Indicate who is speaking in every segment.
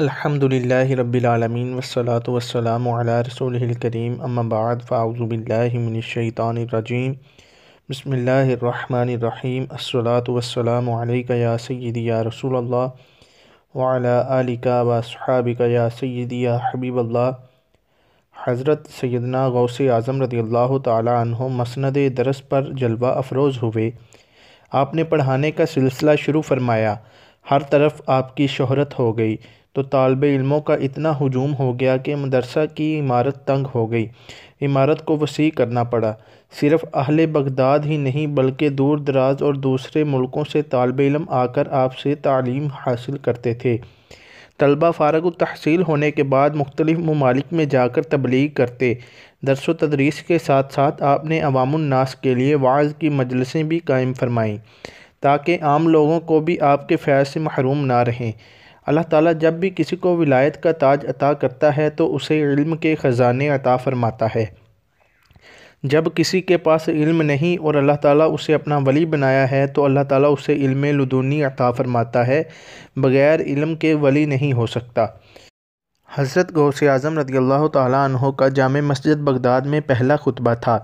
Speaker 1: الحمد للہ رب العالمین والصلاة والسلام علی رسول الکریم اما بعد فاعوذ باللہ من الشیطان الرجیم بسم اللہ الرحمن الرحیم الصلاة والسلام علیکہ یا یا سیدی رسول اللہ وعلا آلکہ و اعلیٰ یا سیدی یا حبیب اللہ حضرت سیدنا غوث اعظم رضی اللہ تعالی عنہ مسند درس پر جلوہ افروز ہوئے آپ نے پڑھانے کا سلسلہ شروع فرمایا ہر طرف آپ کی شہرت ہو گئی تو طالب علموں کا اتنا ہجوم ہو گیا کہ مدرسہ کی عمارت تنگ ہو گئی عمارت کو وسیع کرنا پڑا صرف اہل بغداد ہی نہیں بلکہ دور دراز اور دوسرے ملکوں سے طالب علم آ کر آپ سے تعلیم حاصل کرتے تھے طلبہ فارغ التحصیل ہونے کے بعد مختلف ممالک میں جا کر تبلیغ کرتے درس و تدریس کے ساتھ ساتھ آپ نے عوام الناس کے لیے وعظ کی مجلسیں بھی قائم فرمائیں تاکہ عام لوگوں کو بھی آپ کے فیض سے محروم نہ رہیں اللہ تعالیٰ جب بھی کسی کو ولایت کا تاج عطا کرتا ہے تو اسے علم کے خزانے عطا فرماتا ہے جب کسی کے پاس علم نہیں اور اللہ تعالیٰ اسے اپنا ولی بنایا ہے تو اللہ تعالیٰ اسے علم لدونی عطا فرماتا ہے بغیر علم کے ولی نہیں ہو سکتا حضرت غوث اعظم رضی اللہ تعالیٰ عنہ کا جامع مسجد بغداد میں پہلا خطبہ تھا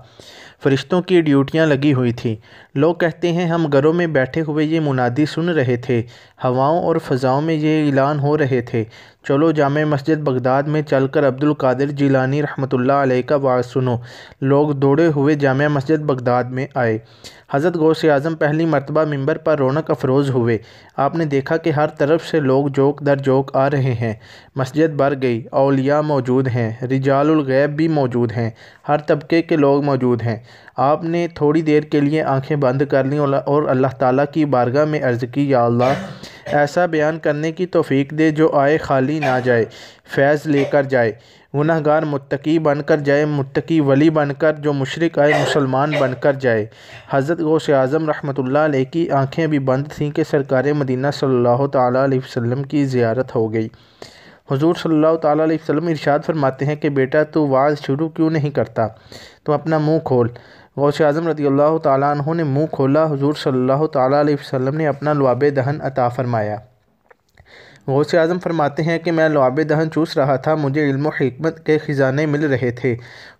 Speaker 1: فرشتوں کی ڈیوٹیاں لگی ہوئی تھیں لوگ کہتے ہیں ہم گھروں میں بیٹھے ہوئے یہ منادی سن رہے تھے ہواؤں اور فضاؤں میں یہ اعلان ہو رہے تھے چلو جامع مسجد بغداد میں چل کر عبد القادر جیلانی رحمۃ اللہ علیہ کا واض سنو لوگ دوڑے ہوئے جامع مسجد بغداد میں آئے حضرت غوث اعظم پہلی مرتبہ ممبر پر رونق افروز ہوئے آپ نے دیکھا کہ ہر طرف سے لوگ جوک در جوک آ رہے ہیں مسجد بھر گئی اولیاء موجود ہیں رجال الغیب بھی موجود ہیں ہر طبقے کے لوگ موجود ہیں آپ نے تھوڑی دیر کے لیے آنکھیں بند کر لیں اور اللہ تعالیٰ کی بارگاہ میں عرض کی یا اللہ ایسا بیان کرنے کی توفیق دے جو آئے خالی نہ جائے فیض لے کر جائے گنہ گار مطقی بن کر جائے متقی ولی بن کر جو مشرق آئے مسلمان بن کر جائے حضرت غوث اعظم رحمۃ اللہ علیہ کی آنکھیں بھی بند تھیں کہ سرکار مدینہ صلی اللہ تعالیٰ علیہ وسلم کی زیارت ہو گئی حضور صلی اللہ تعالیٰ علیہ وسلم ارشاد فرماتے ہیں کہ بیٹا تو واز شروع کیوں نہیں کرتا تو اپنا منہ کھول غوث اعظم رضی اللہ تعالیٰ عنہ نے منہ کھولا حضور صلی اللہ تعالیٰ علیہ وسلم نے اپنا لعاب دہن عطا فرمایا غوث اعظم فرماتے ہیں کہ میں لعاب دہن چوس رہا تھا مجھے علم و حکمت کے خزانے مل رہے تھے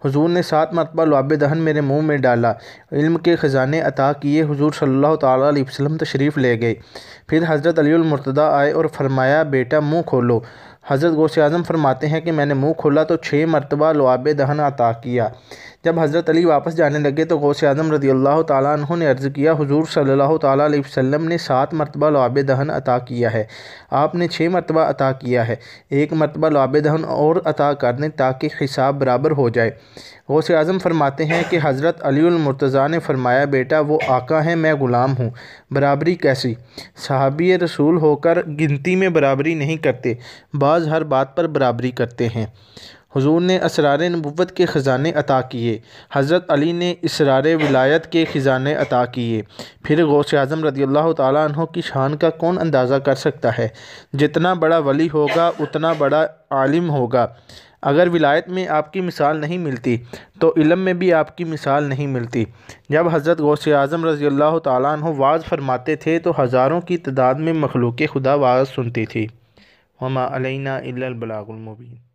Speaker 1: حضور نے سات مرتبہ لعاب دہن میرے منہ میں ڈالا علم کے خزانے عطا کیے حضور صلی اللہ تعالیٰ علیہ وسلم تشریف لے گئے پھر حضرت علی المرتدا آئے اور فرمایا بیٹا منہ کھولو حضرت غوث اعظم فرماتے ہیں کہ میں نے منہ کھولا تو چھ مرتبہ لعاب دہن عطا کیا جب حضرت علی واپس جانے لگے تو غوث اعظم رضی اللہ تعالیٰ عنہ نے عرض کیا حضور صلی اللہ تعالیٰ علیہ وسلم نے سات مرتبہ لعاب دہن عطا کیا ہے آپ نے چھ مرتبہ عطا کیا ہے ایک مرتبہ لعاب دہن اور عطا کر دیں تاکہ حساب برابر ہو جائے غوث اعظم فرماتے ہیں کہ حضرت علی المرتضیٰ نے فرمایا بیٹا وہ آقا ہیں میں غلام ہوں برابری کیسی صحابی رسول ہو کر گنتی میں برابری نہیں کرتے بعض ہر بات پر برابری کرتے ہیں حضور نے اسرار نبوت کے خزانے عطا کیے حضرت علی نے اسرار ولایت کے خزانے عطا کیے پھر غوث اعظم رضی اللہ تعالیٰ عنہ کی شان کا کون اندازہ کر سکتا ہے جتنا بڑا ولی ہوگا اتنا بڑا عالم ہوگا اگر ولایت میں آپ کی مثال نہیں ملتی تو علم میں بھی آپ کی مثال نہیں ملتی جب حضرت غوث اعظم رضی اللہ تعالیٰ عنہ واز فرماتے تھے تو ہزاروں کی تعداد میں مخلوق خدا واز سنتی تھی ہما علینا البلاغ المبین